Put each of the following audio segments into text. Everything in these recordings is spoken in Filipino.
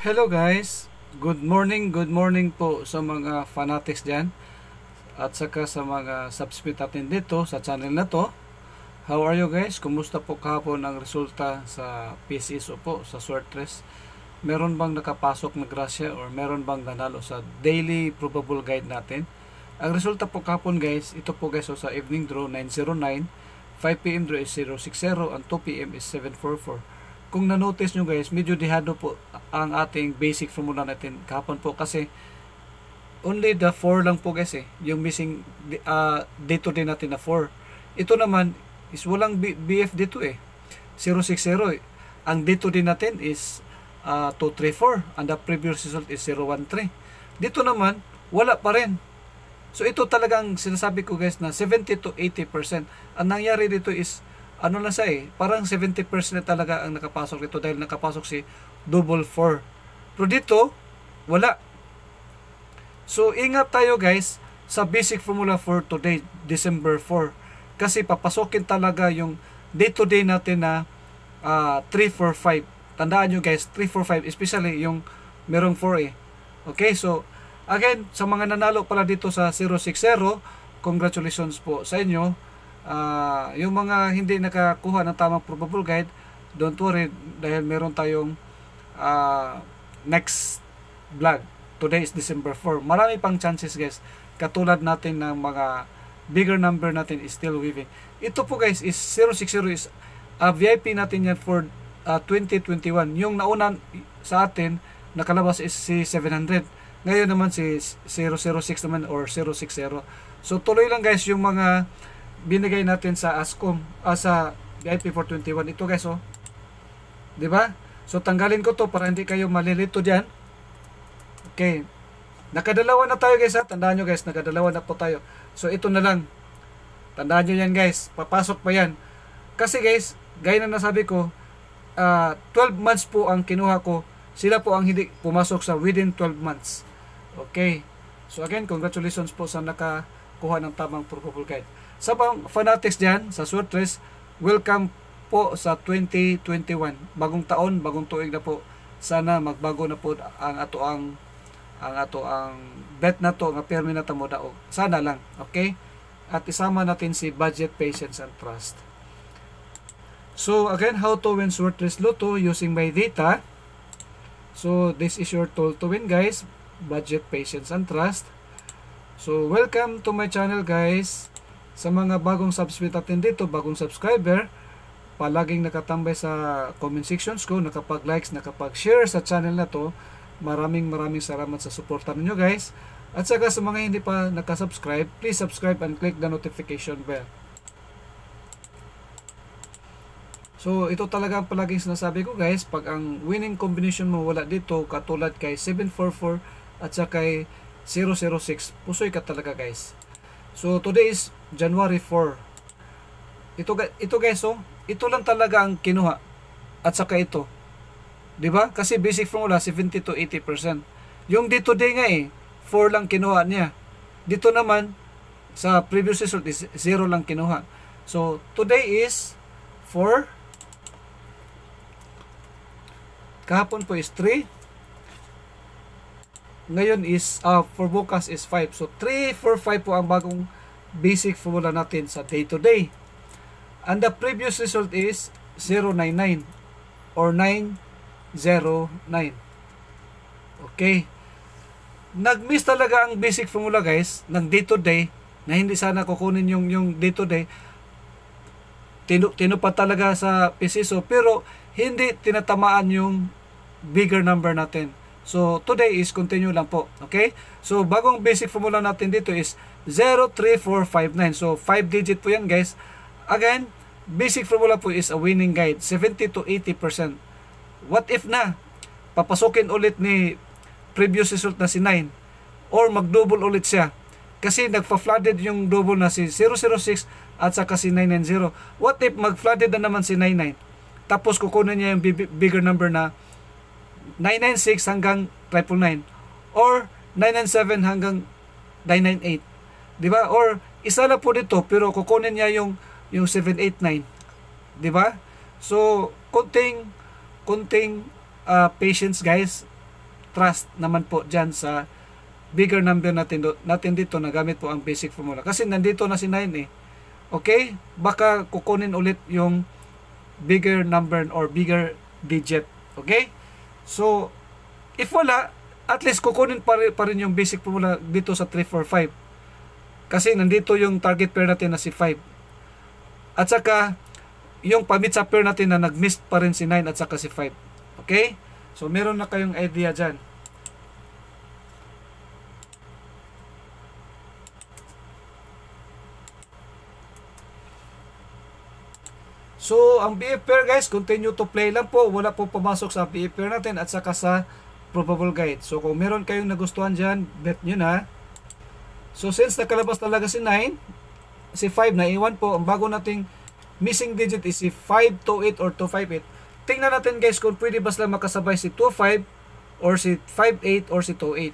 Hello guys! Good morning, good morning po sa mga fanatics dyan at saka sa mga subscribe natin dito sa channel na to. How are you guys? Kumusta po kahapon ang resulta sa PCSO po, sa short Meron bang nakapasok na grasya or meron bang nanalo sa daily probable guide natin? Ang resulta po kahapon guys, ito po guys so oh, sa evening draw 909, 5pm draw is 060 and 2pm is 744 kung na-notice nyo guys, medyo dehado po ang ating basic formula natin kahapon po kasi only the 4 lang po guys eh, yung missing uh, dito din natin na 4. Ito naman is walang B BF dito eh, 060 eh. Ang dito din natin is uh, ah, 234 and the previous result is 013. Dito naman, wala pa rin. So ito talagang sinasabi ko guys na 70 to 80%. Ang nangyari dito is ano na siya eh, parang 70% na talaga ang nakapasok dito dahil nakapasok si double 4. Pero dito, wala. So, ingat tayo guys sa basic formula for today, December 4. Kasi papasokin talaga yung day-to-day natin na uh, ah, 3, Tandaan nyo guys, 345, especially yung merong 4 eh. Okay, so again, sa mga nanalo pala dito sa 060, congratulations po sa inyo uh, yung mga hindi nakakuha ng tamang probable guide don't worry dahil meron tayong uh, next vlog today is December 4 marami pang chances guys katulad natin ng mga bigger number natin is still weaving ito po guys is 060 is uh, VIP natin yan for uh, ah, 2021 yung nauna sa atin nakalabas is si 700 ngayon naman si 006 naman or 060 so tuloy lang guys yung mga binigay natin sa ASCOM uh, sa IP421 ito guys oh 'di ba so tanggalin ko to para hindi kayo malilito diyan okay nakadalawa na tayo guys ha tandaan niyo guys nakadalawa na po tayo so ito na lang tandaan niyo yan guys papasok pa yan kasi guys gaya na nasabi ko uh, ah, 12 months po ang kinuha ko sila po ang hindi pumasok sa within 12 months okay so again congratulations po sa nakakuha ng tamang protocol guide sa mga fanatics dyan, sa Sortres, welcome po sa 2021. Bagong taon, bagong tuig na po. Sana magbago na po ang ato ang ang ato ang bet na to nga pirmi na tamo daog. Sana lang, okay? At isama natin si budget, patience and trust. So again, how to win Sortres Lotto using my data. So this is your tool to win guys, budget, patience and trust. So welcome to my channel guys. Sa mga bagong subscribe natin dito, bagong subscriber, palaging nakatambay sa comment sections ko, nakapag-likes, nakapag-share sa channel na to. Maraming maraming salamat sa suporta ninyo guys. At saka sa mga hindi pa nakasubscribe, please subscribe and click the notification bell. So ito talaga ang palaging sinasabi ko guys, pag ang winning combination mo wala dito, katulad kay 744 at saka kay 006, pusoy ka talaga guys. So today is January 4. Ito ito guys oh, ito lang talaga ang kinuha. At saka ito. 'Di ba? Kasi basic formula 70 to 80%. Yung dito day nga eh, 4 lang kinuha niya. Dito naman sa previous result is 0 lang kinuha. So today is 4 Kahapon po is 3 ngayon is uh, for bukas is 5. So 3, 4, 5 po ang bagong basic formula natin sa day to day. And the previous result is 099 or 909. Okay. Nag-miss talaga ang basic formula guys ng day to day na hindi sana kukunin yung yung day to day. Tinu tinupa talaga sa PCSO pero hindi tinatamaan yung bigger number natin So, today is continue lang po. Okay? So, bagong basic formula natin dito is 03459. So, 5 digit po yan guys. Again, basic formula po is a winning guide. 70 to 80%. What if na? Papasukin ulit ni previous result na si 9 or mag-double ulit siya kasi nagpa-flooded yung double na si 006 at saka si 990. What if mag-flooded na naman si 99? Tapos kukunin niya yung bigger number na 996 hanggang 999 or 997 hanggang 998. 'Di ba? Or isa na po dito pero kukunin niya yung yung 789. 'Di ba? So, kunting kunting uh, ah, patience guys. Trust naman po diyan sa bigger number natin, do, natin dito na gamit po ang basic formula. Kasi nandito na si 9 eh. Okay? Baka kukunin ulit yung bigger number or bigger digit. Okay? So, if wala, at least kukunin pa rin, pa rin yung basic formula dito sa 345. Kasi nandito yung target pair natin na si 5. At saka, yung pamit sa pair natin na nag-miss pa rin si 9 at saka si 5. Okay? So, meron na kayong idea dyan. ang BF pair guys, continue to play lang po. Wala po pumasok sa BF pair natin at saka sa probable guide. So, kung meron kayong nagustuhan dyan, bet nyo na. So, since nakalabas talaga si 9, si 5 na iwan po, ang bago nating missing digit is si 528 or 258. Tingnan natin guys kung pwede ba sila makasabay si 25 or si 58 or si 28.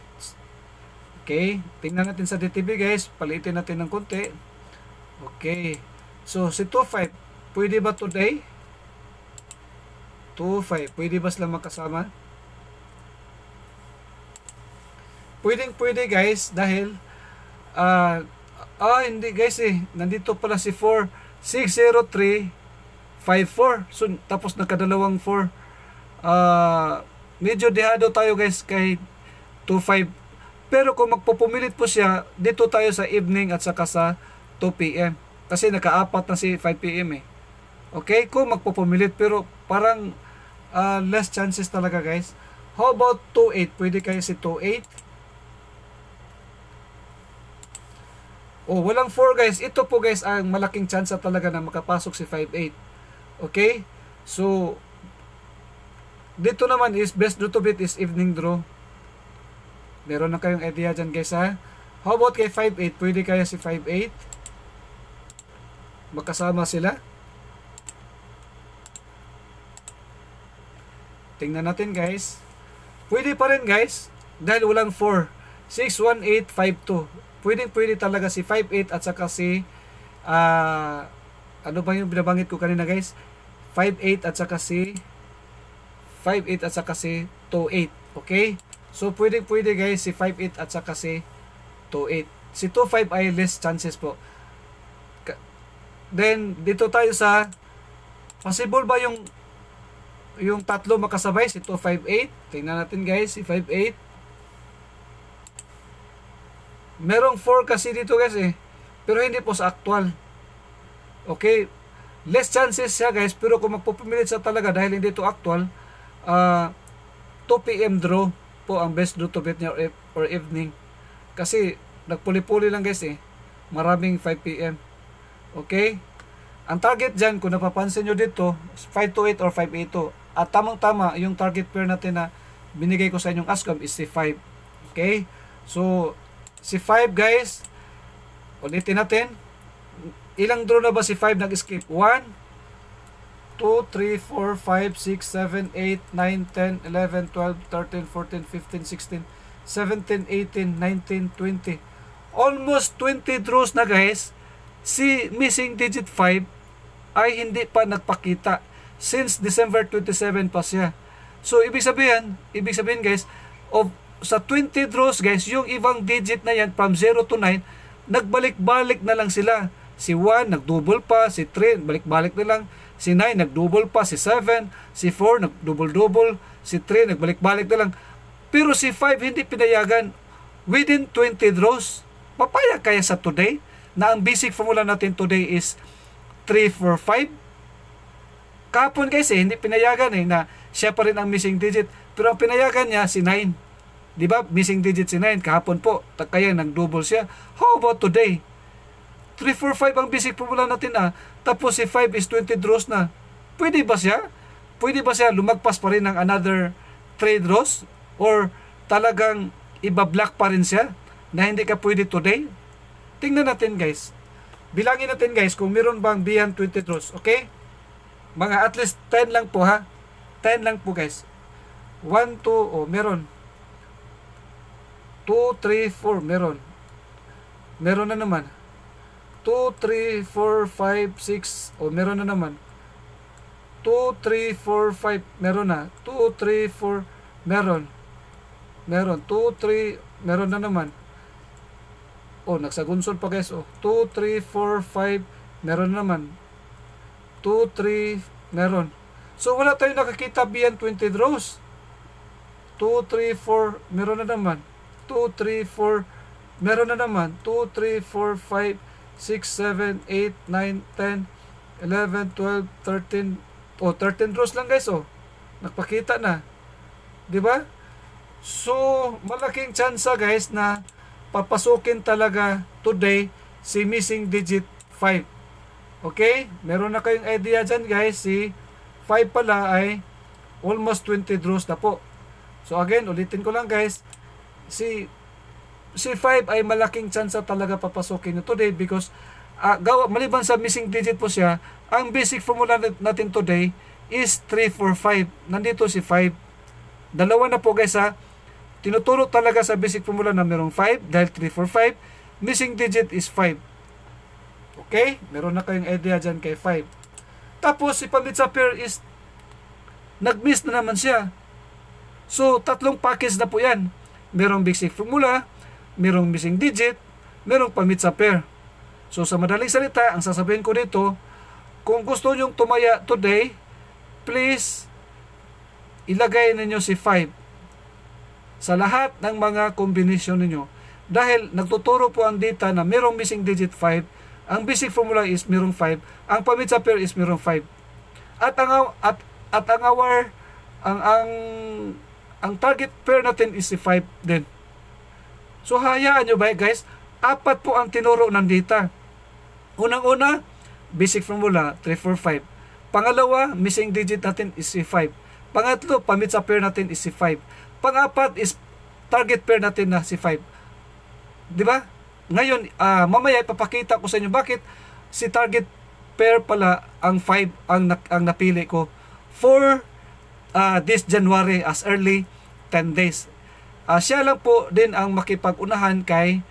Okay, tingnan natin sa DTV guys. Palitin natin ng konti. Okay. So, si 25 Pwede ba today? 2-5. Pwede ba sila magkasama? Pwedeng pwede guys dahil ah, uh, oh, hindi guys eh. Nandito pala si 4. 603 5-4. So, tapos nagkadalawang 4. Uh, ah, medyo dehado tayo guys kay 2-5. Pero kung magpupumilit po siya, dito tayo sa evening at saka sa 2 p.m. Kasi naka-apat na si 5 p.m. eh. Okay, kung magpupumilit pero parang uh, less chances talaga guys. How about 2-8? Pwede kayo si 2-8. Oh, walang 4 guys. Ito po guys ang malaking chance talaga na makapasok si 5-8. Okay? So, dito naman is best draw to beat is evening draw. Meron na kayong idea dyan guys ha. How about kay 5-8? Pwede kaya si 5-8? Magkasama sila. Tingnan natin guys. Pwede pa rin guys. Dahil walang 4. 6, 1, 8, Pwede, pwede talaga si 5, 8 at saka si uh, ano ba yung binabanggit ko kanina guys? 5, 8 at saka si 5, 8 at saka si 2, 8. Okay? So pwede pwede guys si 5, 8 at saka si 2, 8. Si 2, 5 ay less chances po. Then, dito tayo sa possible ba yung yung tatlo makasabay, si 258. Tingnan natin guys, si 58. Merong 4 kasi dito guys eh. Pero hindi po sa actual. Okay. Less chances siya guys. Pero kung magpupumilit sa talaga dahil hindi to actual, uh, ah, 2 p.m. draw po ang best draw to bet niya or, e- or evening. Kasi nagpuli-puli lang guys eh. Maraming 5 p.m. Okay. Ang target dyan, kung napapansin nyo dito, 528 or 582. At tamang-tama, yung target pair natin na binigay ko sa inyong ASCOM is si 5. Okay? So, si 5 guys, ulitin natin. Ilang draw na ba si 5 nag-skip? 1, 2, 3, 4, 5, 6, 7, 8, 9, 10, 11, 12, 13, 14, 15, 16, 17, 18, 19, 20. Almost 20 draws na guys. Si missing digit 5 ay hindi pa nagpakita since December 27 pa siya. So, ibig sabihin, ibig sabihin guys, of, sa 20 draws guys, yung ibang digit na yan from 0 to 9, nagbalik-balik na lang sila. Si 1, nagdouble pa. Si 3, balik-balik na lang. Si 9, nagdouble pa. Si 7, si 4, nagdouble-double. Si 3, nagbalik-balik na lang. Pero si 5, hindi pinayagan. Within 20 draws, papayag kaya sa today na ang basic formula natin today is 3, 4, 5 Kapon kasi eh, hindi pinayagan eh na siya pa rin ang missing digit. Pero ang pinayagan niya si 9. Di ba? Missing digit si 9. Kahapon po. Kaya nag-double siya. How about today? 3, 4, 5 ang basic formula natin ah. Tapos si 5 is 20 draws na. Pwede ba siya? Pwede ba siya lumagpas pa rin ng another 3 draws? Or talagang iba-block pa rin siya na hindi ka pwede today? Tingnan natin guys. Bilangin natin guys kung meron bang beyond 20 draws. Okay? Mga at least 10 lang po ha. 10 lang po guys. 1, 2, oh, meron. 2, 3, 4, meron. Meron na naman. 2, 3, 4, 5, 6, oh, meron na naman. 2, 3, 4, 5, meron na. 2, 3, 4, meron. Meron. 2, 3, meron na naman. Oh, nagsagunsol pa guys. Oh, 2, 3, 4, 5, meron na naman. 2, 3, meron. So wala tayo nakakita beyond 20 draws. 2, 3, 4, meron na naman. 2, 3, 4, meron na naman. 2, 3, 4, 5, 6, 7, 8, 9, 10, 11, 12, 13, o oh, 13 draws lang guys, oh. Nagpakita na. 'Di ba? So, malaking chance guys na papasukin talaga today si missing digit 5. Okay? Meron na kayong idea dyan guys. Si 5 pala ay almost 20 draws na po. So again, ulitin ko lang guys. Si si 5 ay malaking chance talaga papasukin nyo today because uh, gawa, maliban sa missing digit po siya, ang basic formula natin today is 3, 4, 5. Nandito si 5. Dalawa na po guys ha. Tinuturo talaga sa basic formula na merong 5 dahil 3, 4, 5. Missing digit is 5. Okay? Meron na kayong idea dyan kay 5. Tapos, si Pandit Sapir is nag-miss na naman siya. So, tatlong package na po yan. Merong basic formula, merong missing digit, merong pamit pair. So, sa madaling salita, ang sasabihin ko dito, kung gusto nyong tumaya today, please ilagay ninyo si 5 sa lahat ng mga kombinasyon ninyo. Dahil nagtuturo po ang data na merong missing digit 5 ang basic formula is merong 5. Ang permit sa pair is merong 5. At ang at at ang our ang ang ang target pair natin is si 5 din. So hayaan nyo ba guys, apat po ang tinuro ng data. Unang-una, basic formula 3 4 5. Pangalawa, missing digit natin is si 5. Pangatlo, permit sa pair natin is si 5. Pangapat is target pair natin na si 5. 'Di ba? Ngayon, uh, mamaya ipapakita ko sa inyo bakit si target pair pala ang 5 ang, ang napili ko for uh, this January as early 10 days. Uh, siya lang po din ang makipag-unahan kay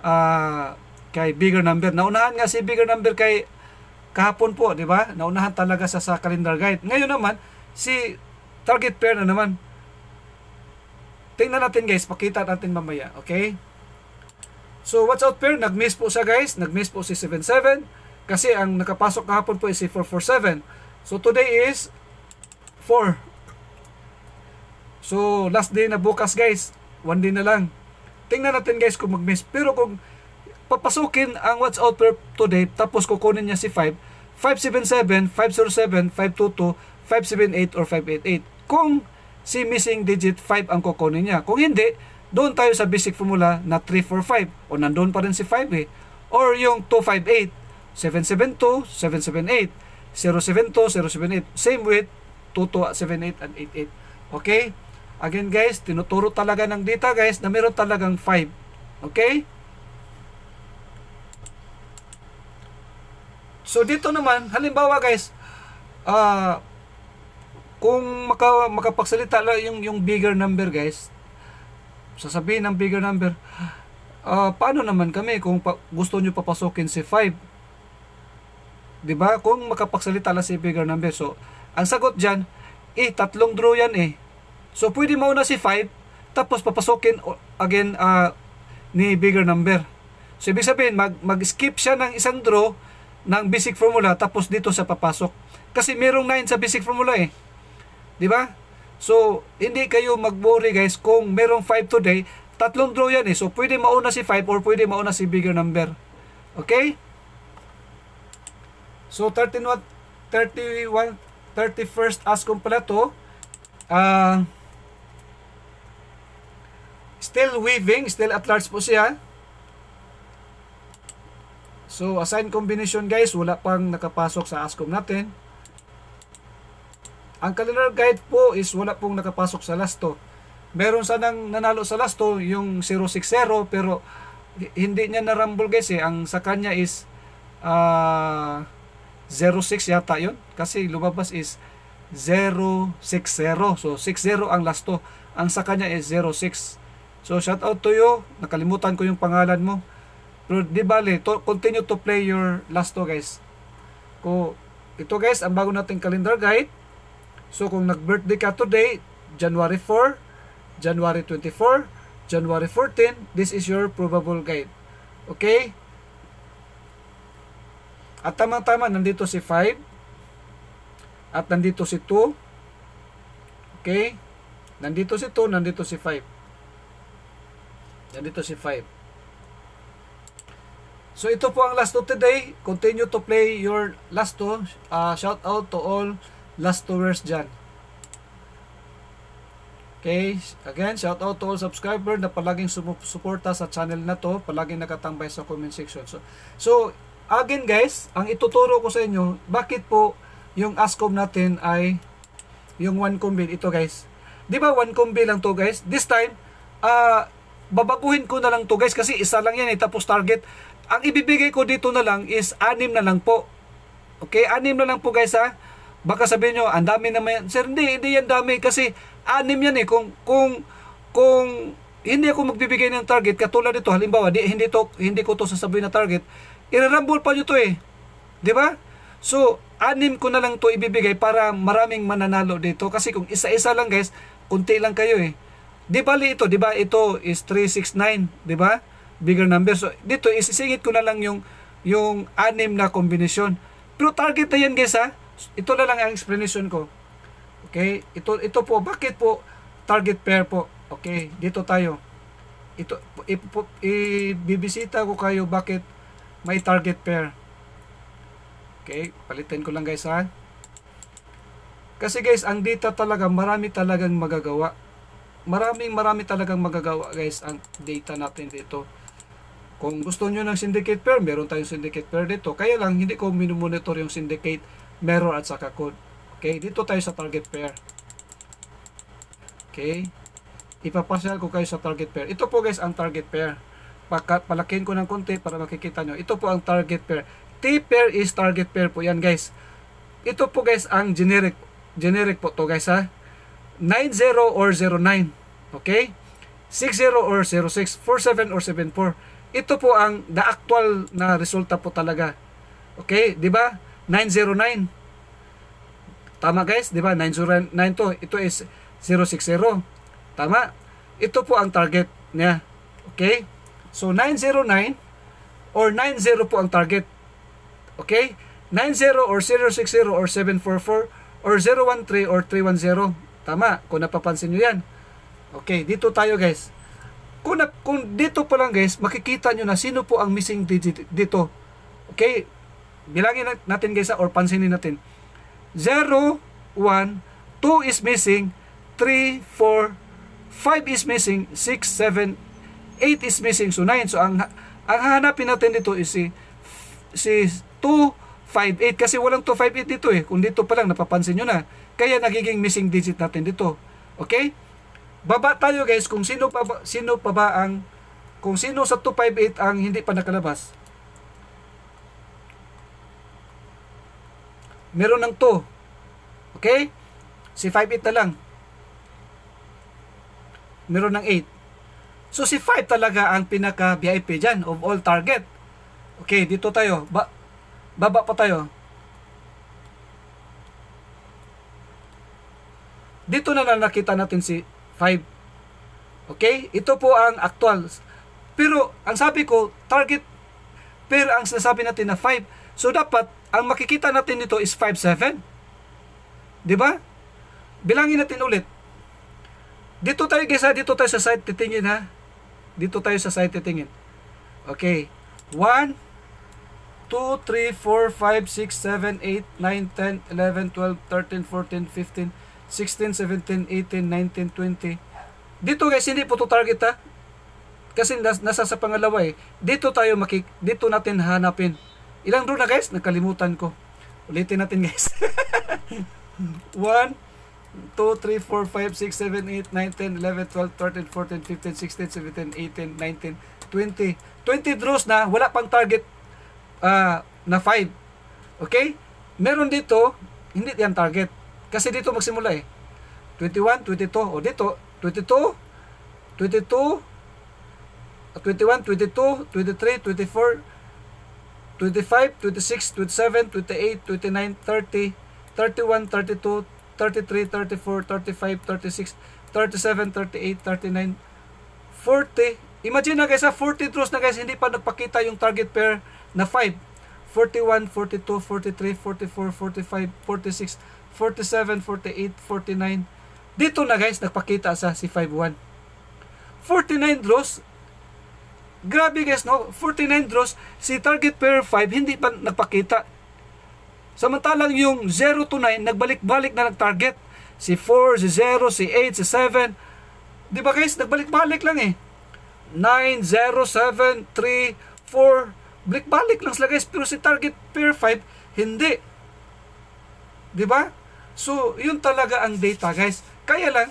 uh, kay bigger number. Naunahan nga si bigger number kay kahapon po, di ba? Naunahan talaga sa sa calendar guide. Ngayon naman, si target pair na naman. Tingnan natin guys, pakita natin mamaya, okay? So, watch out pair. Nag-miss po siya guys. Nag-miss po si 77. Kasi ang nakapasok kahapon po is si 447. So, today is 4. So, last day na bukas guys. One day na lang. Tingnan natin guys kung mag-miss. Pero kung papasukin ang watch out pair today, tapos kukunin niya si 5, 577, 507, 522, 578, or 588. Kung si missing digit 5 ang kukunin niya. Kung hindi, doon tayo sa basic formula na 345 O nandoon pa rin si 5 eh. Or yung 258, 772, 778, 072, 078. Same with 2278 and 88. Okay? Again guys, tinuturo talaga ng data guys na meron talagang 5. Okay? So dito naman, halimbawa guys, ah... Uh, kung maka, makapagsalita lang yung, yung bigger number guys, sasabihin ng bigger number, uh, paano naman kami kung pa- gusto nyo papasukin si 5? ba diba? Kung makapagsalita lang si bigger number. So, ang sagot dyan, eh, tatlong draw yan eh. So, pwede mauna si 5, tapos papasukin again uh, ni bigger number. So, ibig sabihin, mag- mag-skip siya ng isang draw ng basic formula, tapos dito sa papasok. Kasi merong 9 sa basic formula eh. ba diba? So, hindi kayo magbori guys kung merong 5 today, tatlong draw yan eh. So, pwede mauna si 5 or pwede mauna si bigger number. Okay? So, 31, 31, 31st as kompleto. to. Uh, still weaving, still at large po siya. So, assign combination guys, wala pang nakapasok sa ASCOM natin. Ang calendar guide po is wala pong nakapasok sa last two. Meron nang nanalo sa last two, yung 060 pero hindi niya na-rumble guys eh. Ang sa kanya is uh, ah, 06 yata yon kasi lumabas is 060 so 60 ang last two. ang sa kanya is 06 so shout out to you nakalimutan ko yung pangalan mo pero di bale to, continue to play your last two guys ko ito guys ang bago nating calendar guide So kung nag-birthday ka today, January 4, January 24, January 14, this is your probable guide. Okay? At tama-tama, nandito si 5. At nandito si 2. Okay? Nandito si 2, nandito si 5. Nandito si 5. So ito po ang last two today. Continue to play your last two. Uh, shout out to all last two words dyan. Okay, again, shout out to all subscribers na palaging sumusuporta sa channel na to, palaging nakatambay sa comment section. So, so again guys, ang ituturo ko sa inyo, bakit po yung ASCOM natin ay yung 1 combi ito guys. 'Di ba 1 combi lang to guys? This time, uh, babaguhin ko na lang to guys kasi isa lang yan eh, tapos target. Ang ibibigay ko dito na lang is anim na lang po. Okay, anim na lang po guys ha. Baka sabihin nyo, ang dami naman yan. Sir, hindi, hindi yan dami kasi anim yan eh. Kung, kung, kung hindi ako magbibigay ng target, katulad nito, halimbawa, di, hindi, to, hindi ko to sasabihin na target, irarambol pa nyo to eh. Di ba? So, anim ko na lang to ibibigay para maraming mananalo dito. Kasi kung isa-isa lang guys, kunti lang kayo eh. Di bali ito, di ba? Ito is 369, di ba? Bigger number. So, dito, isisingit ko na lang yung, yung anim na kombinasyon. Pero target na yan guys ha. Ito na lang ang explanation ko. Okay? Ito, ito po, bakit po target pair po? Okay, dito tayo. Ito, ibibisita ko kayo bakit may target pair. Okay, palitan ko lang guys ha. Kasi guys, ang data talaga, marami talagang magagawa. Maraming marami talagang magagawa guys ang data natin dito. Kung gusto niyo ng syndicate pair, meron tayong syndicate pair dito. Kaya lang, hindi ko minumonitor yung syndicate Mirror at saka code. Okay, dito tayo sa target pair. Okay. Ipapasyal ko kayo sa target pair. Ito po guys ang target pair. Paka, palakihin ko ng konti para makikita nyo. Ito po ang target pair. T-pair is target pair po yan guys. Ito po guys ang generic. Generic po to guys ha. 90 or 09. Okay? 60 or 06. 47 or 74. Ito po ang the actual na resulta po talaga. Okay? 'Di ba? 909. Tama guys, di ba? 909 to. Ito is 060. Tama? Ito po ang target niya. Okay? So 909 or 90 po ang target. Okay? 90 or 060 or 744 or 013 or 310. Tama, kung napapansin niyo 'yan. Okay, dito tayo guys. Kung, na, kung dito po lang guys, makikita nyo na sino po ang missing digit dito. Okay, bilangin natin guys or pansinin natin 0, 1, 2 is missing 3, 4, 5 is missing 6, 7, 8 is missing so 9 so ang, ang hahanapin natin dito is si, si 2, 5, 8 kasi walang 2, 5, 8 dito eh kung dito pa lang napapansin niyo na kaya nagiging missing digit natin dito okay baba tayo guys kung sino pa sino pa ba ang kung sino sa 258 ang hindi pa nakalabas meron ng 2. Okay? Si 5, 8 na lang. Meron ng 8. So si 5 talaga ang pinaka-VIP dyan of all target. Okay, dito tayo. Ba baba pa tayo. Dito na lang nakita natin si 5. Okay? Ito po ang actual. Pero ang sabi ko, target pair ang sinasabi natin na 5. So dapat ang makikita natin dito is 5.7. Di ba? Bilangin natin ulit. Dito tayo guys ha, dito tayo sa side titingin ha. Dito tayo sa side titingin. Okay. 1, 2, 3, 4, 5, 6, 7, 8, 9, 10, 11, 12, 13, 14, 15, 16, 17, 18, 19, 20. Dito guys, hindi po to target ha. Kasi nas nasa sa pangalawa eh. Dito tayo makik dito natin hanapin Ilang draw na guys? Nakalimutan ko. Ulitin natin guys. 1, 2, 3, 4, 5, 6, 7, 8, 9, 10, 11, 12, 13, 14, 15, 16, 17, 18, 19, 20. 20 draws na, wala pang target uh, na 5. Okay? Meron dito, hindi yan target. Kasi dito magsimula eh. 21, 22, o dito, 22, 22, 21, 22, 23, 24, 25, 26, 27, 28, 29, 30, 31, 32, 33, 34, 35, 36, 37, 38, 39, 40. Imagine na guys, ha, 40 draws na guys, hindi pa nagpakita yung target pair na 5. 41, 42, 43, 44, 45, 46, 47, 48, 49. Dito na guys, nagpakita sa si 5-1. 49 draws, Grabe guys, no? 49 draws, si target pair 5 hindi pa nagpakita. Samantalang yung 0 to 9, nagbalik-balik na nag-target. Si 4, si 0, si 8, si 7. Di ba guys, nagbalik-balik lang eh. 9, 0, 7, 3, 4. Balik-balik lang sila guys. Pero si target pair 5, hindi. Di ba? So, yun talaga ang data guys. Kaya lang,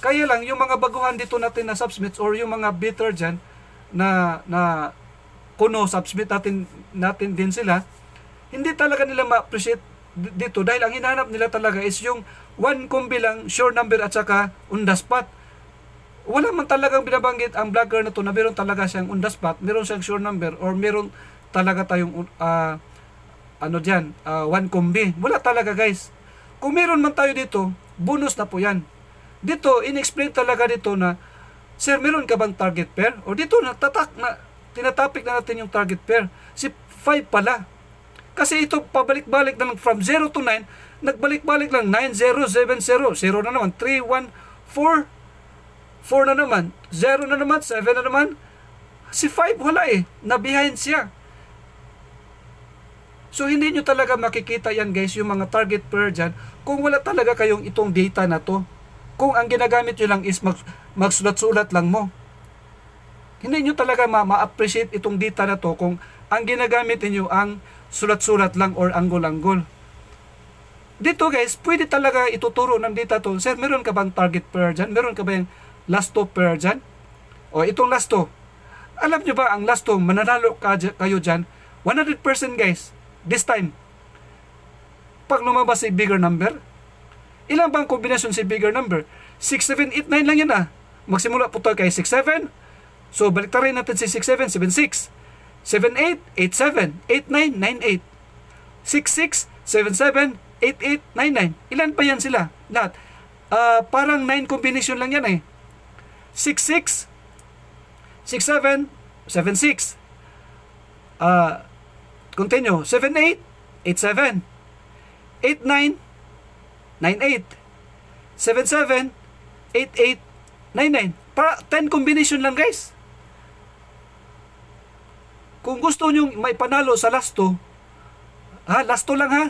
kaya lang yung mga baguhan dito natin na subsmits or yung mga bitter dyan, na na kuno submit natin natin din sila hindi talaga nila ma-appreciate dito dahil ang hinahanap nila talaga is yung one kombi lang sure number at saka on spot wala man talagang binabanggit ang blogger na to na meron talaga siyang on spot meron siyang sure number or meron talaga tayong uh, ano diyan uh, ah, one kombi wala talaga guys kung meron man tayo dito bonus na po yan dito inexplain talaga dito na Sir, meron ka bang target pair? O dito, natatak na, tinatapik na natin yung target pair. Si 5 pala. Kasi ito, pabalik-balik na from 0 to 9, nagbalik-balik lang 9, 0, 7, 0 na naman, 3, 1, 4, 4 na naman, 0 na naman, 7 na naman. Si 5 wala eh, na-behind siya. So hindi nyo talaga makikita yan guys, yung mga target pair dyan, kung wala talaga kayong itong data na to. Kung ang ginagamit nyo lang is mag magsulat-sulat lang mo. Hindi nyo talaga ma-appreciate itong data na to kung ang ginagamit niyo ang sulat-sulat lang or anggol-anggol. Dito guys, pwede talaga ituturo ng data to. Sir, meron ka bang target pair dyan? Meron ka ba yung last two pair dyan? O itong last two. Alam nyo ba, ang last two, mananalo kayo dyan, 100% guys, this time. Pag lumabas si bigger number, ilang bang kombinasyon si bigger number? 6, 7, 8, 9 lang yan ah magsimula po tayo kay 67. So, baliktarin natin si 67, 76. 78, 87, 89, 98. 66, 77, 88, 99. Ilan pa yan sila? Lahat. Uh, parang 9 combination lang yan eh. 66, 67, 76. Uh, continue. 78, 87. 89, 98. 77, 88, 9-9. Para 10 combination lang guys. Kung gusto nyo may panalo sa last 2, ha, last 2 lang ha,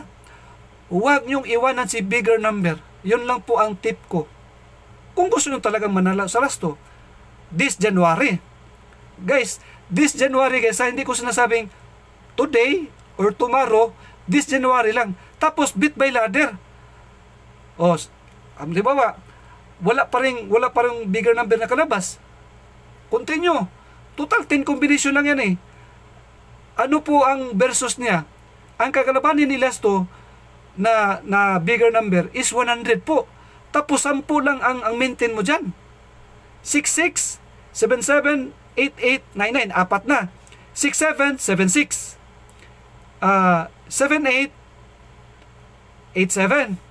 huwag nyong iwanan si bigger number. Yun lang po ang tip ko. Kung gusto nyo talagang manalo sa last 2, this January. Guys, this January guys, ha, hindi ko sinasabing today or tomorrow, this January lang. Tapos bit by ladder. O, oh, um, di ba ba? wala pa rin, wala pa rin bigger number na kalabas. Continue. Total 10 combination lang yan eh. Ano po ang versus niya? Ang kakalabanin ni Lesto na, na bigger number is 100 po. Tapos 10 lang ang, ang maintain mo dyan. 66, 77, 88, 99. Apat na. 67, 76. Uh, 78, 87.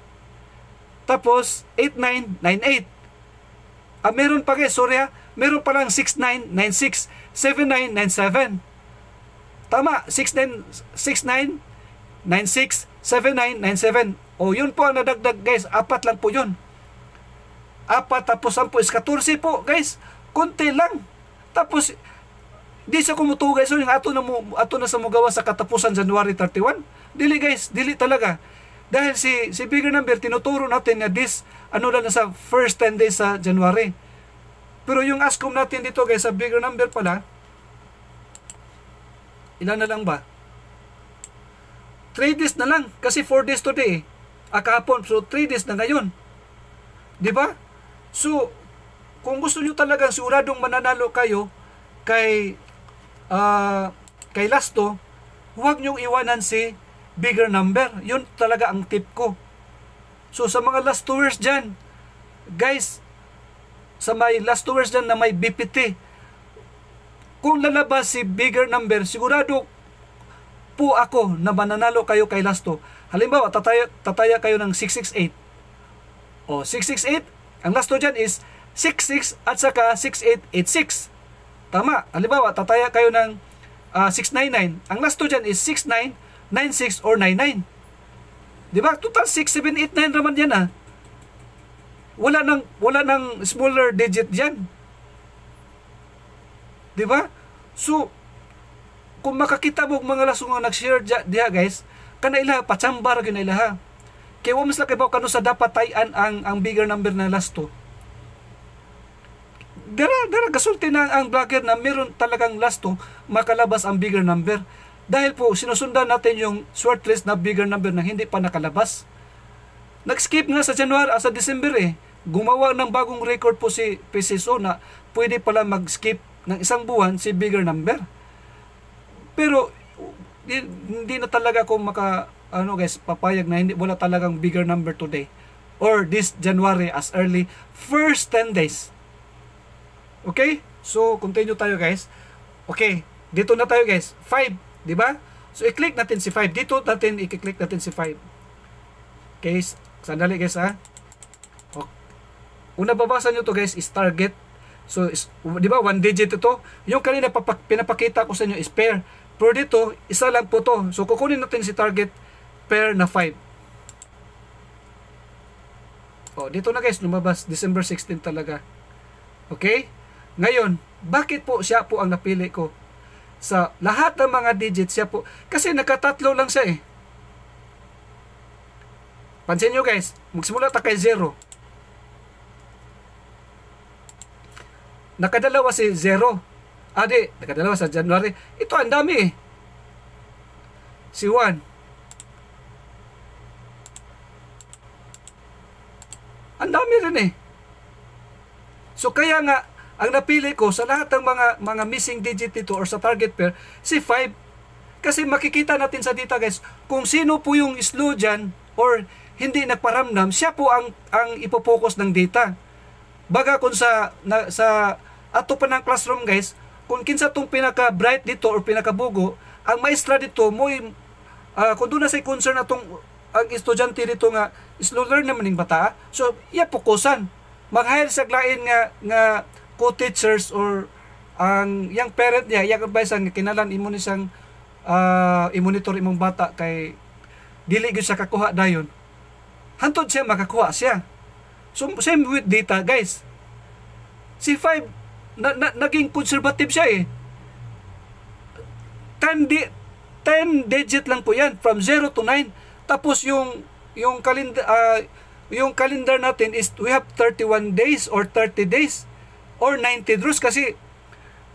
Tapos, 8998. Ah, meron pa sorry ha. meron pa lang 6996, 7997. Tama, 69, 6996, 7997. O, yun po ang nadagdag guys, apat lang po yun. Apat tapos 10 is 14 po guys, konti lang. Tapos, di sa kumutuga so yung ato na mo ato na sa mugawa sa katapusan January 31 dili guys dili talaga dahil si, si bigger number, tinuturo natin na this, ano lang sa first 10 days sa January. Pero yung ASCOM natin dito guys, sa bigger number pala, ilan na lang ba? 3 days na lang, kasi 4 days today. Eh. Ah, so 3 days na ngayon. Di ba? So, kung gusto niyo talagang siguradong mananalo kayo kay uh, kay Lasto, huwag niyo iwanan si bigger number. Yun talaga ang tip ko. So sa mga last two years dyan, guys, sa may last two years dyan na may BPT, kung lalabas si bigger number, sigurado po ako na mananalo kayo kay last two. Halimbawa, tataya, tataya kayo ng 668. O, 668, ang last two dyan is 66 at saka 6886. Tama. Halimbawa, tataya kayo ng uh, ah, 699. Ang last two dyan is 69 96 or 99. Di ba? Total 6, naman yan ah. Wala nang, wala nang smaller digit dyan. Di ba? So, kung makakita mo mga lasong nga nag-share diha guys, kana ilaha, pachambar yun ilaha. Kaya wamas lang kayo kano sa dapat tayan ang, ang bigger number na last two. Dara, dara, kasulti na ang vlogger na meron talagang last two, makalabas ang bigger number. Dahil po sinusundan natin yung shortlist na bigger number na hindi pa nakalabas. Nag-skip nga sa January, ah, sa December eh. Gumawa ng bagong record po si PCSO na pwede pala mag-skip ng isang buwan si bigger number. Pero hindi na talaga ako maka ano guys, papayag na hindi wala talagang bigger number today or this January as early first 10 days. Okay? So continue tayo guys. Okay, dito na tayo guys. 5 Di ba? So, i-click natin si 5. Dito natin, i-click natin si 5. Okay, sandali guys ha. Okay. Una babasa niyo to guys is target. So, is, di ba, one digit ito. Yung kanina papak, pinapakita ko sa inyo is pair. Pero dito, isa lang po to. So, kukunin natin si target pair na 5. Oh, dito na guys, lumabas December 16 talaga. Okay? Ngayon, bakit po siya po ang napili ko? sa lahat ng mga digits siya po. Kasi nagkatatlo lang siya eh. Pansin nyo guys, magsimula ta kay 0. Nakadalawa si 0. Adi, ah, nakadalawa sa January. Ito ang dami eh. Si 1. Ang dami rin eh. So kaya nga, ang napili ko sa lahat ng mga mga missing digit dito or sa target pair, si 5. Kasi makikita natin sa data guys, kung sino po yung slow dyan or hindi nagparamdam, siya po ang, ang ipopokus ng data. Baga kung sa, na, sa ato pa ng classroom guys, kung kinsa tong pinaka bright dito or pinaka bugo, ang maestra dito mo uh, ah, kung doon na say concern atong ang estudyante dito nga slow learner naman maning bata, so iya pokusan. Mag-hire sa lain nga nga co-teachers or ang yang parent niya yang advisean kinalan imo ni sang uh, i-monitor imong bata kay dili gyud siya kakuha dayon hantod siya makakuha siya so same with data guys si 5 na, na, naging conservative siya eh 10, di, 10 digit lang po yan from 0 to 9 tapos yung yung calendar uh, yung calendar natin is we have 31 days or 30 days or 90 drus kasi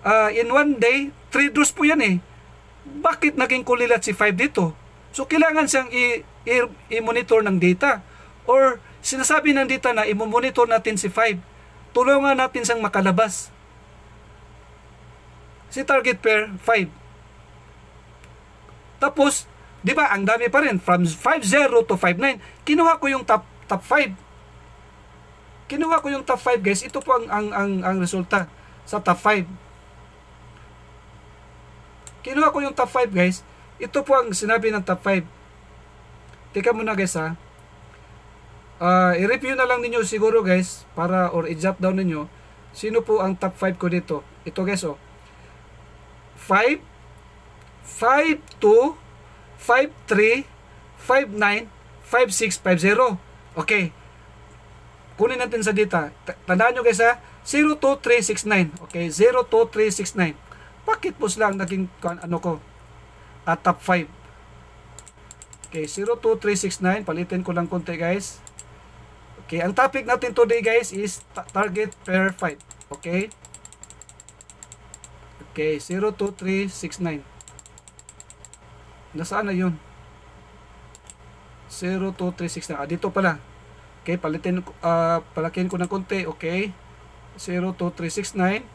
uh, in one day 3 drus po yan eh bakit naging kulilat si 5 dito so kailangan siyang i-monitor ng data or sinasabi ng data na i-monitor natin si 5 tulungan natin siyang makalabas si target pair 5 tapos di ba ang dami pa rin from 50 to 59 kinuha ko yung top top 5 Kinuha ko yung top 5 guys. Ito po ang, ang, ang, ang resulta sa top 5. Kinuha ko yung top 5 guys. Ito po ang sinabi ng top 5. Teka muna guys ha. Uh, i-review na lang ninyo siguro guys para or i-jot down ninyo sino po ang top 5 ko dito. Ito guys oh. 5 5 2 5 3 5 9 5 6 5 0. Okay kunin natin sa data. Tandaan nyo guys ha, 02369. Okay, 02369. Bakit po sila ang naging ano ko? At ah, top 5. Okay, 02369. Palitin ko lang konti guys. Okay, ang topic natin today guys is target pair fight. Okay? Okay, 02369. Nasaan na yun? 02369. Ah, dito pala. Okay, palitin, uh, ah, palakin ko ng konti. Okay. 02369.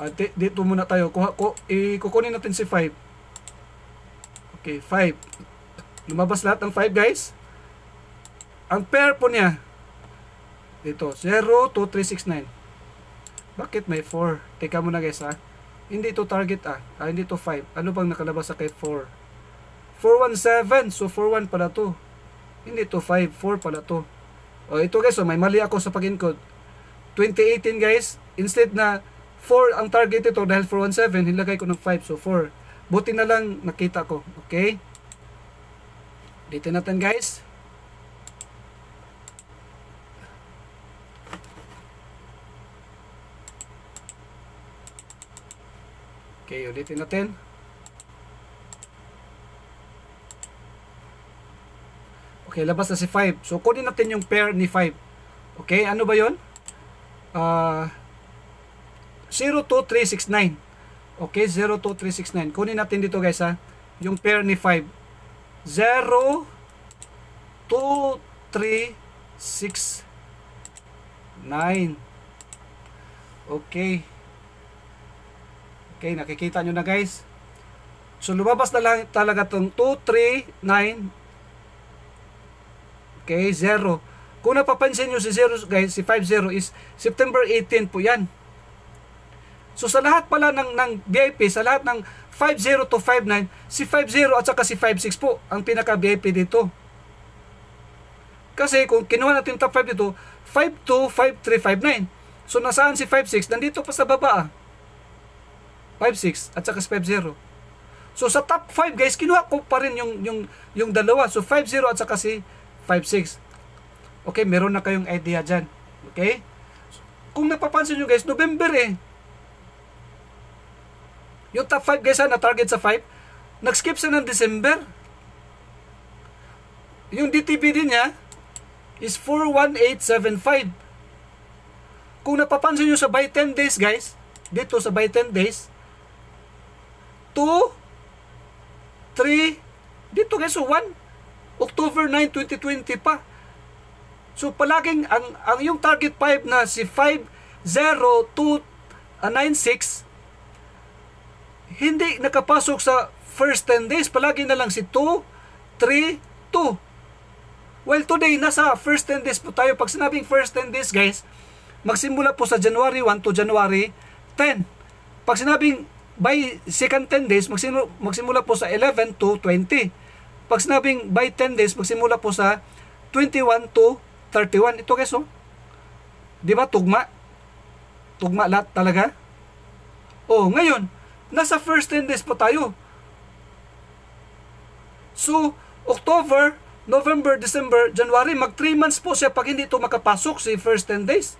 At uh, dito muna tayo. Kuha, ko, ikukunin natin si 5. Okay, 5. Lumabas lahat ng 5 guys. Ang pair po niya. Dito, 02369. Bakit may 4? Teka muna guys ha. Hindi to target ah. ah hindi to 5. Ano bang nakalabas sa kay 4? 417. So 41 pala to. Hindi to 5, 4 pala to. Oh, ito guys, so oh, may mali ako sa pag-encode. 2018 guys, instead na 4 ang target ito dahil 417, nilagay ko ng 5, so 4. Buti na lang nakita ko, okay? Dito natin guys. Okay, ulitin natin. Okay, labas na si 5. So, kunin natin yung pair ni 5. Okay, ano ba yun? Uh, ah, 02369. Okay, 02369. Kunin natin dito guys ha. Yung pair ni 5. 0, 2, 3, 6, 9. Okay. Okay, nakikita nyo na guys. So, lumabas na lang talaga itong 2, 3, 9, Okay, 0. Kung napapansin nyo si 0 guys, si 50 is September 18 po 'yan. So sa lahat pala ng ng VIP, sa lahat ng 50 to 59, si 50 at saka si 56 po ang pinaka VIP dito. Kasi kung kinuha natin yung top 5 dito, 52, 53, 59. So nasaan si 56? Nandito pa sa baba ah. 56 at saka si 50. So sa top 5 guys, kinuha ko pa rin yung yung yung dalawa. So 50 at saka si 5, 6. Okay, meron na kayong idea dyan. Okay? Kung napapansin nyo guys, November eh. Yung top 5 guys ha, na-target sa 5. Nag-skip siya ng December. Yung DTB din niya is 41875. Kung napapansin nyo sa by 10 days guys, dito sa by 10 days, 2, 3, dito guys, so 1, October 9, 2020 pa. So palaging ang, ang yung target 5 na si 50296 ah, hindi nakapasok sa first 10 days. Palagi na lang si 2, 3, 2. Well, today, nasa first 10 days po tayo. Pag sinabing first 10 days, guys, magsimula po sa January 1 to January 10. Pag sinabing by second 10 days, magsimula po sa 11 to 20. Pag sinabing by 10 days, magsimula po sa 21 to 31. Ito guys, oh. Di ba? Tugma. Tugma lahat talaga. Oh, ngayon, nasa first 10 days po tayo. So, October, November, December, January, mag 3 months po siya pag hindi ito makapasok si first 10 days.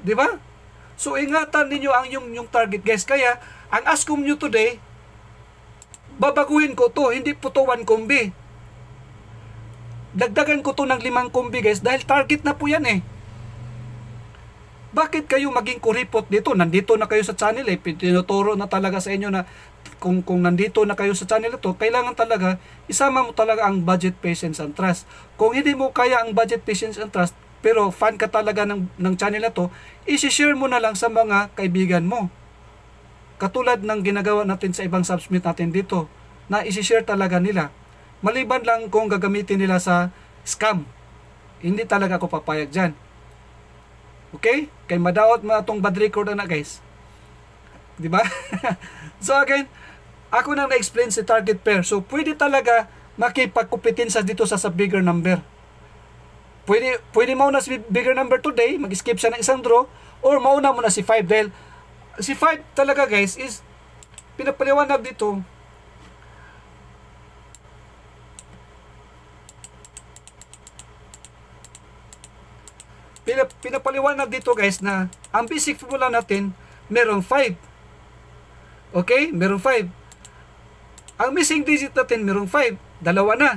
Di ba? So ingatan ninyo ang yung yung target guys. Kaya ang ask ko nyo today, babaguhin ko to, hindi po to 1 kombi. Dagdagan ko to ng limang kumbi guys dahil target na po yan eh. Bakit kayo maging kuripot dito? Nandito na kayo sa channel eh. Tinuturo na talaga sa inyo na kung, kung nandito na kayo sa channel ito, kailangan talaga isama mo talaga ang budget, patience, and trust. Kung hindi mo kaya ang budget, patience, and trust, pero fan ka talaga ng, ng channel na to, isishare mo na lang sa mga kaibigan mo Katulad ng ginagawa natin sa ibang submit natin dito na isi-share talaga nila. Maliban lang kung gagamitin nila sa scam. Hindi talaga ako papayag dyan. Okay? Kay madaot mo atong bad record na guys. Di ba? so again, ako nang na-explain si target pair. So pwede talaga makipagkupitin sa dito sa sa bigger number. Pwede, pwede mauna si bigger number today, mag-skip siya ng isang draw, or mauna mo na si 5 dahil si 5 talaga guys is pinapaliwanag dito Pinap pinapaliwanag dito guys na ang basic formula natin merong 5 okay merong 5 ang missing digit natin merong 5 dalawa na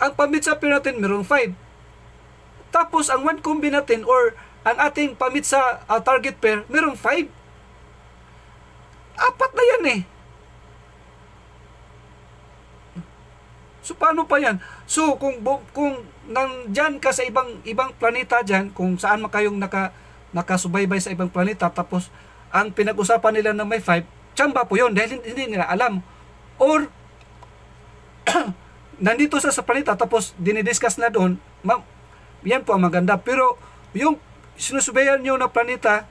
ang pamitsa sa pair natin merong 5 tapos ang one combi natin or ang ating pamit sa uh, target pair, merong 5. Apat na yan eh. So paano pa yan? So kung kung nandiyan ka sa ibang ibang planeta diyan, kung saan man kayong naka nakasubaybay sa ibang planeta tapos ang pinag-usapan nila na may 5, tsamba po 'yon dahil hindi nila alam. Or nandito sa sa planeta tapos dinidiscuss na doon, ma'am, yan po ang maganda. Pero yung sinusubayan nyo na planeta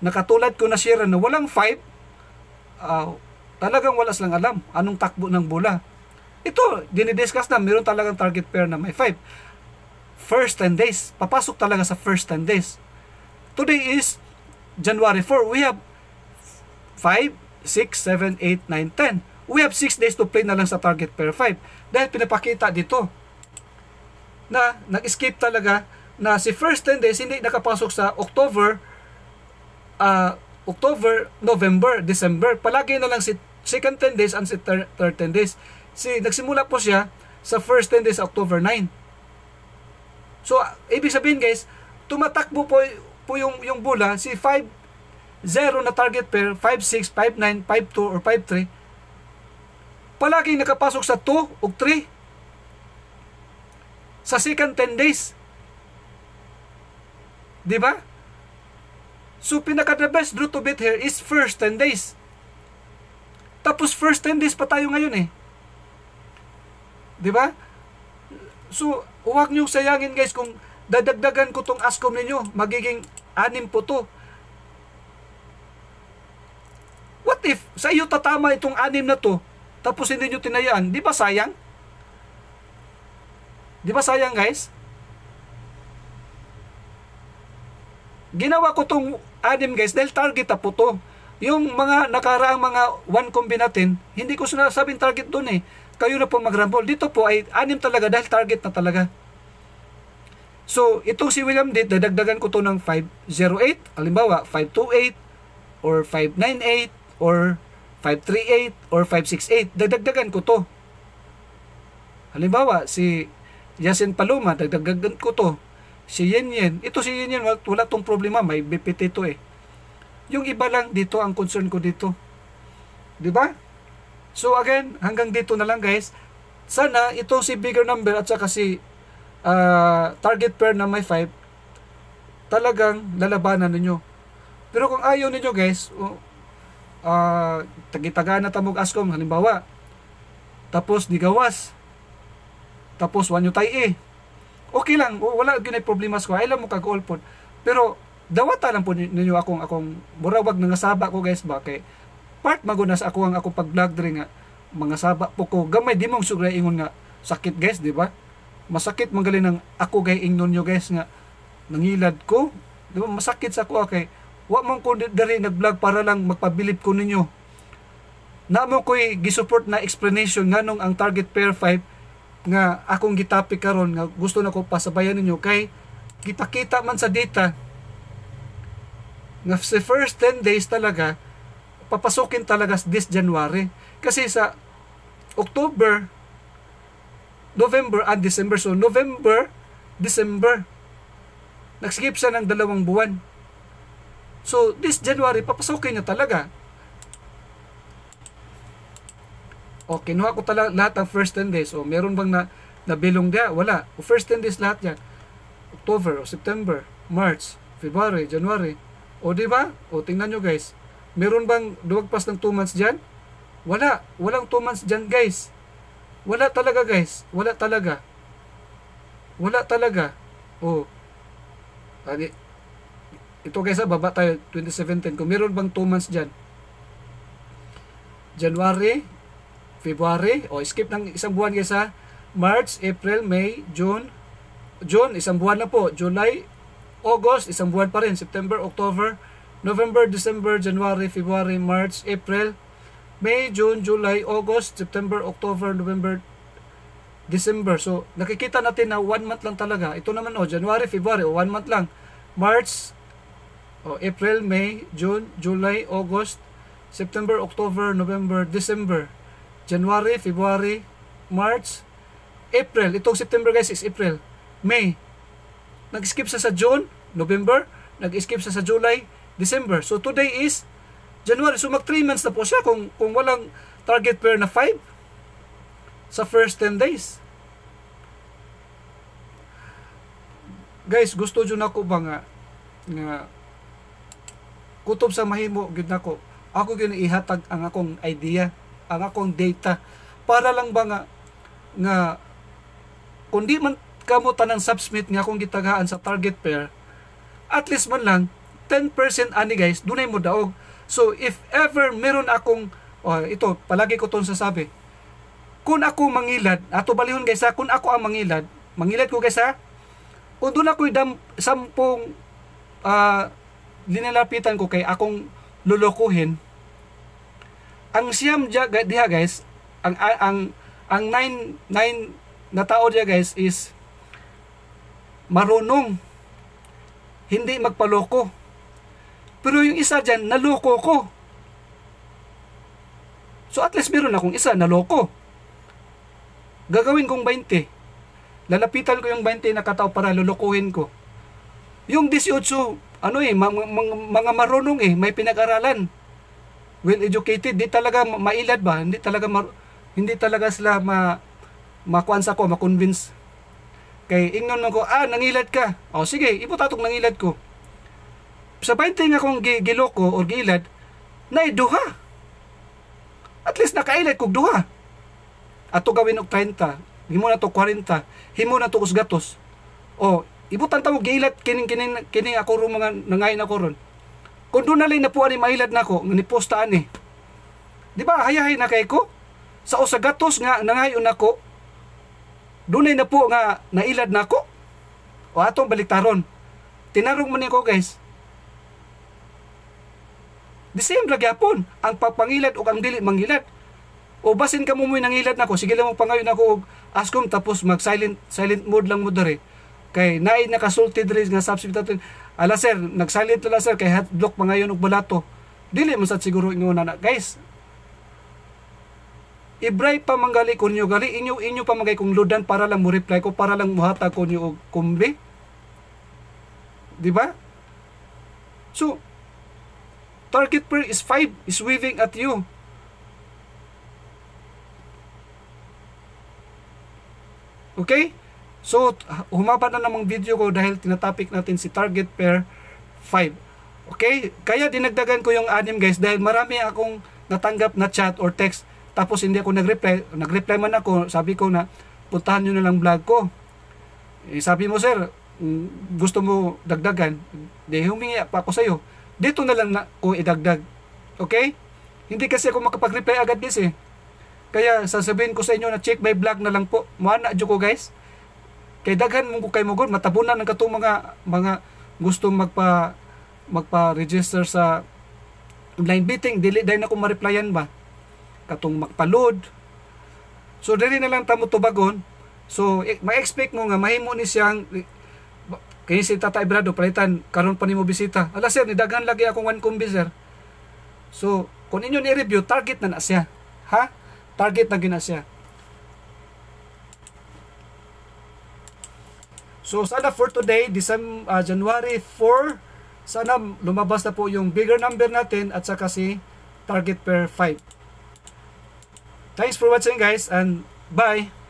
na katulad ko na sira na walang 5, uh, ah, talagang wala silang alam anong takbo ng bola. Ito, dinidiscuss na, meron talagang target pair na may 5. First 10 days, papasok talaga sa first 10 days. Today is January 4. We have 5, 6, 7, 8, 9, 10. We have 6 days to play na lang sa target pair 5. Dahil pinapakita dito na nag-escape talaga na si first 10 days hindi nakapasok sa October, uh, October, November, December. Palagi na lang si second 10 days and si third, third 10 days. Si, nagsimula po siya sa first 10 days October 9. So, ibig sabihin guys, tumatakbo po, po yung, yung bula, si 5-0 na target pair, 5-6, 5-9, 5-2, or 5-3, palaging nakapasok sa 2 o 3 sa second 10 days. Di ba? So, pinaka-the best route to beat here is first 10 days. Tapos first 10 days pa tayo ngayon eh. Di ba? So, huwag niyong sayangin guys kung dadagdagan ko tong ASCOM ninyo, magiging anim po to. What if sa iyo tatama itong anim na to, tapos hindi niyo tinayaan, di ba sayang? Di ba sayang guys? ginawa ko tong anim guys dahil target na po to. Yung mga nakaraang mga one combi natin, hindi ko sinasabing target doon eh. Kayo na po magrambol. Dito po ay anim talaga dahil target na talaga. So, itong si William Date, dadagdagan ko to ng 508, halimbawa 528 or 598 or 538 or 568. Dadagdagan ko to. Halimbawa, si Yasin Paloma, dadagdagan ko to si Yen Yen, ito si Yen Yen, wala tong problema, may BPT to eh. Yung iba lang dito ang concern ko dito. 'Di ba? So again, hanggang dito na lang guys. Sana itong si bigger number at saka si uh, target pair na may 5 talagang lalabanan niyo. Pero kung ayaw niyo guys, oh, uh, ah, tagitaga na tamog ascom, halimbawa. Tapos nigawas. Tapos wanyo tay eh okay lang, wala gyud problema sa ko. Ay mo kag all pod. Pero dawata lang po ninyo akong akong murawag nga saba ko guys ba kay part maguna sa ako ang ako pag vlog diri nga mga saba po ko gamay di mong sugray ingon nga sakit guys di ba masakit mangali ng ako gay ingnon nyo guys nga nangilad ko di ba masakit sa ako ah, kay wa mong ko diri nag vlog para lang magpabilib ko ninyo na mo ko'y gisupport na explanation nganong ang target pair 5 nga akong gitapik karon nga gusto nako pasabayan ninyo kay kita-kita man sa data nga sa first 10 days talaga papasukin talaga this January kasi sa October November and December so November December nagskip siya ng dalawang buwan so this January papasukin niya talaga O, oh, kinuha ko talaga lahat ng first 10 days. O, oh, meron bang na, nabilong dia? Wala. O, oh, first 10 days lahat yan. October, o September, March, February, January. O, di ba? O, tingnan nyo guys. Meron bang duwagpas ng 2 months dyan? Wala. Walang 2 months dyan guys. Wala talaga guys. Wala talaga. Wala talaga. O. Adi, ito guys ha, baba tayo 2017. Kung meron bang 2 months dyan. January, February, o skip ng isang buwan kaysa March, April, May, June, June, isang buwan na po, July, August, isang buwan pa rin, September, October, November, December, January, February, March, April, May, June, July, August, September, October, November, December. So, nakikita natin na one month lang talaga. Ito naman, oh, January, February, oh, one month lang. March, oh, April, May, June, July, August, September, October, November, December. January, February, March, April. Itong September guys is April. May. Nag-skip sa sa June, November. Nag-skip sa sa July, December. So today is January. So mag 3 months na po siya kung, kung walang target pair na 5 sa first 10 days. Guys, gusto dyan ako ba nga, nga kutob sa mahimo gud nako. Ako gyud ihatag ang akong idea ang akong data para lang ba nga nga kundi man kamo tanang subsmit nga akong gitagaan sa target pair at least man lang 10% ani guys dunay mo daog so if ever meron akong oh, ito palagi ko tong sasabi kun ako mangilad ato balihon guys ha kun ako ang mangilad mangilad ko guys ha kung doon ako'y dam, sampung uh, ah, linalapitan ko kay akong lulukuhin ang siyam diha guys, ang ang ang 9 9 na tao diha guys is marunong hindi magpaloko. Pero yung isa diyan naloko ko. So at least meron akong isa naloko. Gagawin kong 20. Lalapitan ko yung 20 na katao para lulukuhin ko. Yung 18, ano eh, mga, mga marunong eh, may pinag-aralan well educated, di talaga mailad ba? Hindi talaga ma, hindi talaga sila ma makuan sa ko, ma-convince. Kay ingnon ko, ah, nangilad ka. oh sige, iputatog nangilad ko. Sa painting akong gi, giloko o gilad, na duha. At least nakailad kog duha. Ato gawin og 30, himo na to 40, himo na to usgatos. oh ibutan ta mo gilad kining kining kining ako ro mga nangayon ako ron kung doon na lang napuan ni mahilad nako ko, ni postaan ni. Di ba, hayahay na kay ko? Sa usagatos nga nangayon nako ko, na po nga nailad nako O atong baliktaron. Tinarong man ni ko guys. The same ra gyapon ang pagpangilad o ang dili mangilad. O basin ka mo mo nang ilad nako, sige lang mo pangayon ako og askom tapos mag silent silent mode lang mo dere. Kay naay nakasulted rin nga substitute Ala sir, nagsalit la sir kay hadlok pa ngayon og bulato. Dili man sad siguro ingon na guys. Ibray pa manggali ko niyo gali inyo inyo pa magay kong ludan para lang mo reply ko para lang muhatag ko niyo og kumbi. Di ba? So target per is 5 is waving at you. Okay? So, humaba na namang video ko dahil tinatopic natin si target pair 5. Okay? Kaya dinagdagan ko yung 6 guys dahil marami akong natanggap na chat or text tapos hindi ako nag-reply. Nag-reply man ako, sabi ko na puntahan nyo na lang vlog ko. Eh, sabi mo sir, mm, gusto mo dagdagan, di humingi pa ako sa'yo. Dito na lang na ko idagdag. Okay? Hindi kasi ako makapag-reply agad guys eh. Kaya sasabihin ko sa inyo na check my vlog na lang po. Muha na ko guys. Kay daghan mong kay mo gud matabunan ang katong mga mga gusto magpa magpa-register sa online betting dili dai na ko ma-replyan ba katong magpaload so dili na lang ta mo tubagon so ma-expect mo nga mahimo ni siyang kay si Tata Ibrado palitan karon pa nimo bisita ala sir nidagan lagi akong one combi sir so kung inyo ni-review target na na siya ha target na gina siya So sana for today, December, uh, January 4, sana lumabas na po yung bigger number natin at saka si target pair 5. Thanks for watching guys and bye!